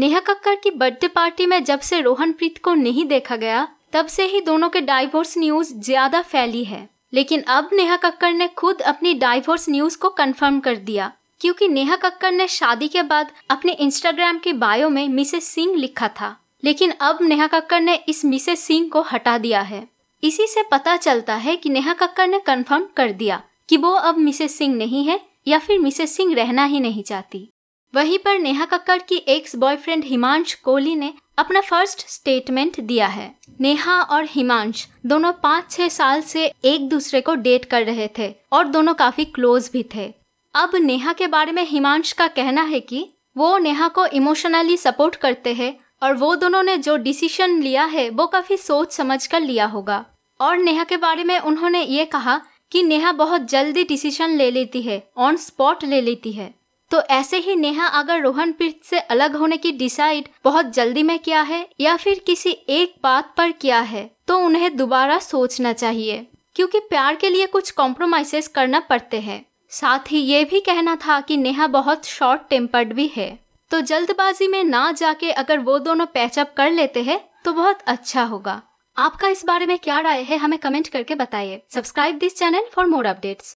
नेहा कक्कर की birthday party में जब से रोहन प्रीत को नहीं देखा गया तब से ही दोनों के डाइवोर्स न्यूज ज्यादा फैली है लेकिन अब नेहा कक्कर ने खुद अपनी डाइवोर्स न्यूज को कंफर्म कर दिया क्योंकि नेहा कक्कर ने शादी के बाद अपने इंस्टाग्राम के बायो में मिसेस सिंह लिखा था लेकिन अब नेहा कक्कर ने इस मिसेस सिंह को हटा दिया है इसी से पता चलता है कि नेहा कक्कर ने कंफर्म कर दिया कि वो अब मिसेस सिंह नहीं है या फिर मिसेस सिंह रहना ही नहीं चाहती वहीं पर नेहा कक्कड़ की एक्स बॉयफ्रेंड हिमांश कोहली ने अपना फर्स्ट स्टेटमेंट दिया है नेहा और हिमांश दोनों पाँच छह साल से एक दूसरे को डेट कर रहे थे और दोनों काफी क्लोज भी थे अब नेहा के बारे में हिमांश का कहना है कि वो नेहा को इमोशनली सपोर्ट करते हैं और वो दोनों ने जो डिसीशन लिया है वो काफी सोच समझ कर लिया होगा और नेहा के बारे में उन्होंने ये कहा कि नेहा बहुत जल्दी डिसीशन ले लेती है ऑन स्पॉट ले लेती है तो ऐसे ही नेहा अगर रोहन प्रीत से अलग होने की डिसाइड बहुत जल्दी में किया है या फिर किसी एक बात पर किया है तो उन्हें दोबारा सोचना चाहिए क्योंकि प्यार के लिए कुछ कॉम्प्रोमाइजेस करना पड़ते हैं साथ ही ये भी कहना था कि नेहा बहुत शॉर्ट टेम्पर्ड भी है तो जल्दबाजी में ना जाके अगर वो दोनों पैचअप कर लेते हैं तो बहुत अच्छा होगा आपका इस बारे में क्या राय है हमें कमेंट करके बताइए subscribe this channel for more updates